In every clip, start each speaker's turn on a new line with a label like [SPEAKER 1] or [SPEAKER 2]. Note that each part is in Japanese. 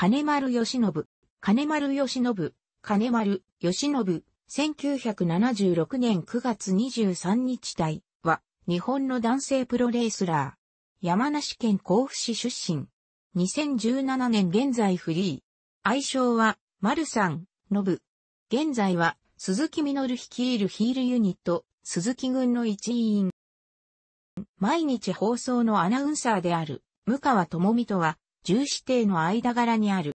[SPEAKER 1] 金丸義信、金丸義信、金丸義信、1976年9月23日台は、日本の男性プロレスラー。山梨県甲府市出身。2017年現在フリー。愛称は、丸さん、ノブ。現在は、鈴木みのる率いるヒールユニット、鈴木軍の一員。毎日放送のアナウンサーである、向川智美とは、重視定の間柄にある。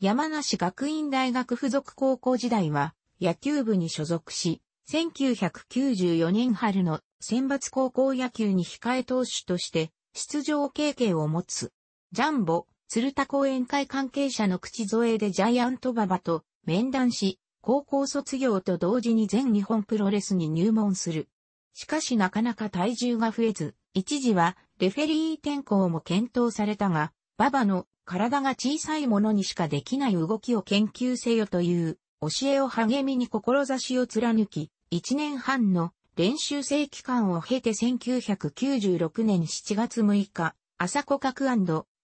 [SPEAKER 1] 山梨学院大学附属高校時代は野球部に所属し、1994年春の選抜高校野球に控え投手として出場経験を持つ。ジャンボ、鶴田講演会関係者の口添えでジャイアントババと面談し、高校卒業と同時に全日本プロレスに入門する。しかしなかなか体重が増えず、一時はレフェリー転向も検討されたが、ババの体が小さいものにしかできない動きを研究せよという教えを励みに志を貫き、1年半の練習生期間を経て1996年7月6日、朝子角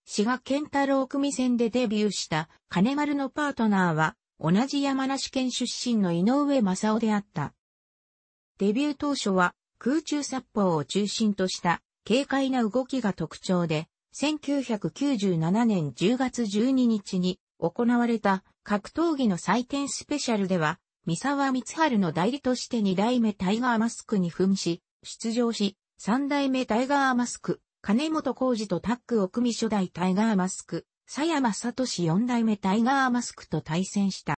[SPEAKER 1] 志賀健太郎組戦でデビューした金丸のパートナーは同じ山梨県出身の井上正夫であった。デビュー当初は空中殺法を中心とした軽快な動きが特徴で1997年10月12日に行われた格闘技の祭典スペシャルでは、三沢光春の代理として二代目タイガーマスクに扮し、出場し、三代目タイガーマスク、金本浩二とタッグを組み初代タイガーマスク、佐山聡四代目タイガーマスクと対戦した。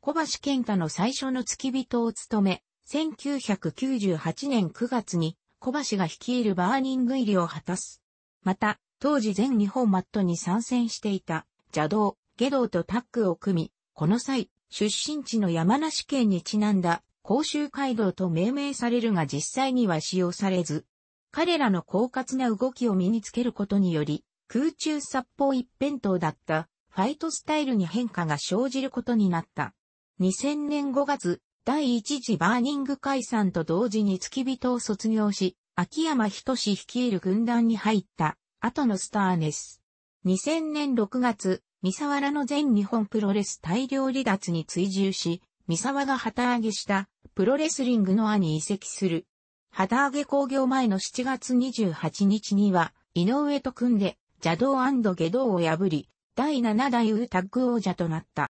[SPEAKER 1] 小橋健太の最初の付き人を務め、1998年9月に小橋が率いるバーニング入りを果たす。また、当時全日本マットに参戦していた邪道、下道とタッグを組み、この際、出身地の山梨県にちなんだ甲州街道と命名されるが実際には使用されず、彼らの狡猾な動きを身につけることにより、空中殺法一辺倒だったファイトスタイルに変化が生じることになった。2000年5月、第一次バーニング解散と同時に付き人を卒業し、秋山仁率いる軍団に入った後のスターネス。2000年6月、三沢らの全日本プロレス大量離脱に追従し、三沢が旗揚げしたプロレスリングのアに移籍する。旗揚げ工業前の7月28日には、井上と組んで邪道下道を破り、第7代ウータッグ王者となった。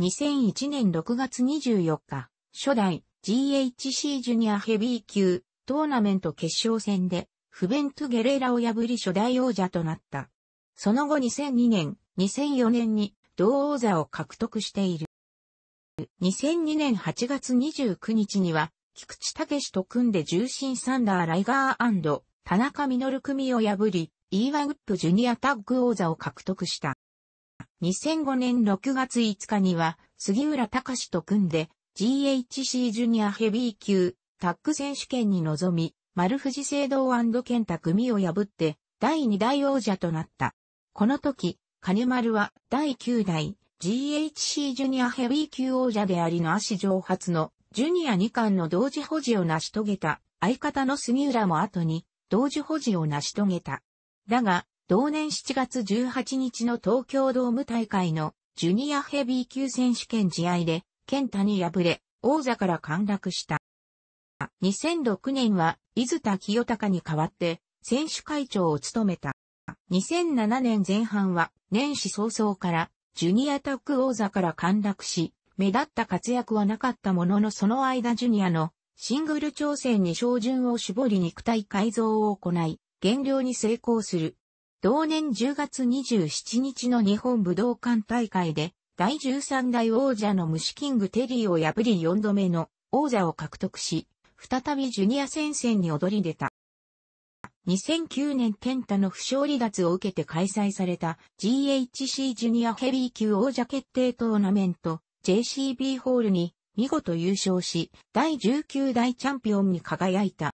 [SPEAKER 1] 2001年6月24日、初代 GHC ジュニアヘビー級トーナメント決勝戦で、フベント・ゲレーラを破り初代王者となった。その後2002年、2004年に同王座を獲得している。2002年8月29日には、菊池武と組んで重心サンダー・ライガー田中実組を破り、イーワウップジュニアタッグ王座を獲得した。2005年6月5日には、杉浦隆と組んで、GHC ジュニアヘビー級タッグ選手権に臨み、丸藤聖堂健太組を破って、第2代王者となった。この時、金丸は第9代 GHC ジュニアヘビー級王者でありの足上発のジュニア2冠の同時保持を成し遂げた相方の杉浦も後に同時保持を成し遂げた。だが、同年7月18日の東京ドーム大会のジュニアヘビー級選手権試合で、健太に敗れ、王座から陥落した。2006年は、伊豆田清隆に代わって、選手会長を務めた。2007年前半は、年始早々から、ジュニアタック王座から陥落し、目立った活躍はなかったもののその間ジュニアのシングル挑戦に照準を絞り肉体改造を行い、減量に成功する。同年10月27日の日本武道館大会で、第13代王者の虫キングテリーを破り4度目の王座を獲得し、再びジュニア戦線に躍り出た。2009年ンタの負傷離脱を受けて開催された GHC ジュニアヘビー級王者決定トーナメント JCB ホールに見事優勝し、第19代チャンピオンに輝いた。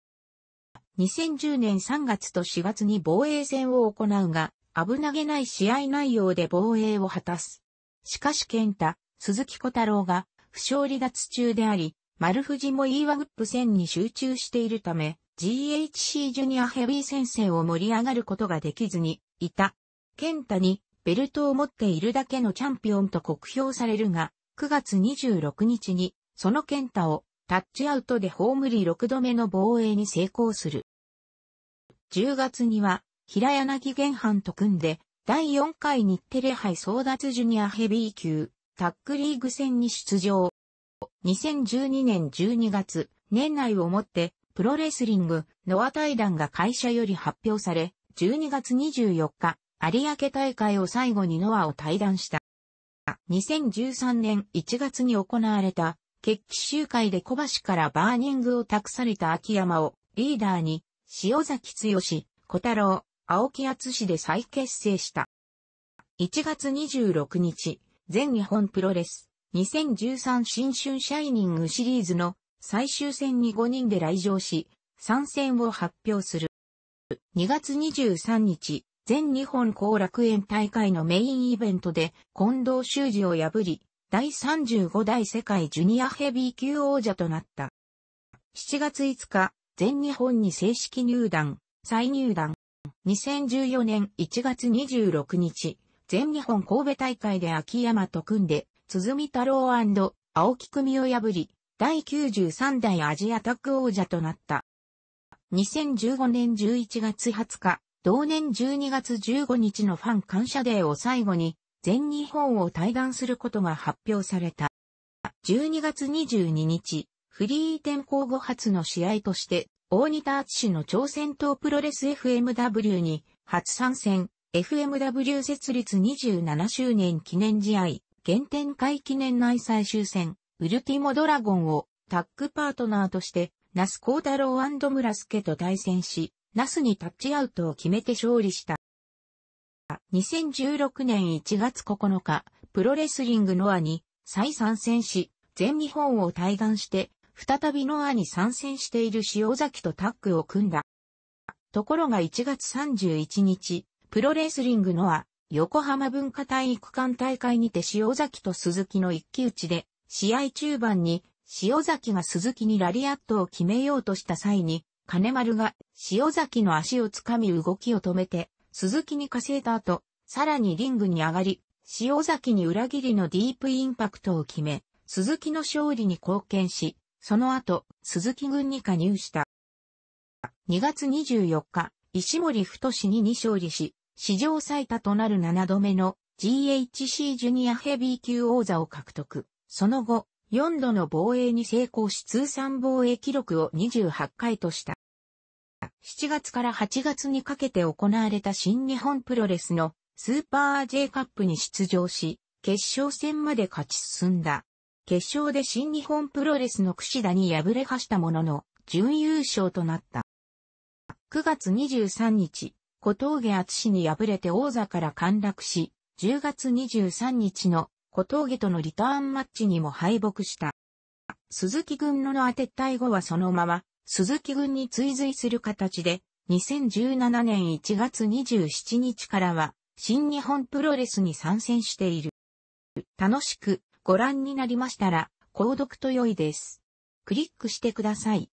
[SPEAKER 1] 2010年3月と4月に防衛戦を行うが、危なげない試合内容で防衛を果たす。しかしンタ、鈴木小太郎が負傷離脱中であり、丸藤も E1 グップ戦に集中しているため、GHC ジュニアヘビー戦線を盛り上がることができずに、いた。ケンタに、ベルトを持っているだけのチャンピオンと酷評されるが、9月26日に、そのケンタを、タッチアウトでホームリー6度目の防衛に成功する。10月には、平柳玄藩と組んで、第4回日テレ杯争奪ジュニアヘビー級、タックリーグ戦に出場。2012年12月、年内をもって、プロレスリング、ノア対談が会社より発表され、12月24日、有明大会を最後にノアを対談した。2013年1月に行われた、決起集会で小橋からバーニングを託された秋山をリーダーに塩崎剛、小太郎、青木厚で再結成した。1月26日、全日本プロレス2013新春シャイニングシリーズの最終戦に5人で来場し、参戦を発表する。2月23日、全日本後楽園大会のメインイベントで近藤修二を破り、第35代世界ジュニアヘビー級王者となった。7月5日、全日本に正式入団、再入団。2014年1月26日、全日本神戸大会で秋山と組んで、見太郎青木組を破り、第93代アジアタック王者となった。2015年11月20日、同年12月15日のファン感謝デーを最後に、全日本を退団することが発表された。12月22日、フリー転向後初の試合として、大仁田敦の朝鮮党プロレス FMW に初参戦、FMW 設立27周年記念試合、原点回記念内最終戦、ウルティモドラゴンをタッグパートナーとして、ナスコータロースケと対戦し、ナスにタッチアウトを決めて勝利した。2016年1月9日、プロレスリングノアに再参戦し、全日本を対岸して、再びノアに参戦している塩崎とタッグを組んだ。ところが1月31日、プロレスリングノア横浜文化体育館大会にて塩崎と鈴木の一騎打ちで、試合中盤に塩崎が鈴木にラリアットを決めようとした際に、金丸が塩崎の足を掴み動きを止めて、鈴木に稼いだ後、さらにリングに上がり、塩崎に裏切りのディープインパクトを決め、鈴木の勝利に貢献し、その後、鈴木軍に加入した。2月24日、石森太に2勝利し、史上最多となる7度目の GHC ジュニアヘビー級王座を獲得。その後、4度の防衛に成功し通算防衛記録を28回とした。7月から8月にかけて行われた新日本プロレスのスーパー J カップに出場し、決勝戦まで勝ち進んだ。決勝で新日本プロレスの櫛田に敗れはしたものの、準優勝となった。9月23日、小峠厚に敗れて王座から陥落し、10月23日の小峠とのリターンマッチにも敗北した。鈴木軍の撤退後はそのまま、鈴木軍に追随する形で、2017年1月27日からは、新日本プロレスに参戦している。楽しくご覧になりましたら、購読と良いです。クリックしてください。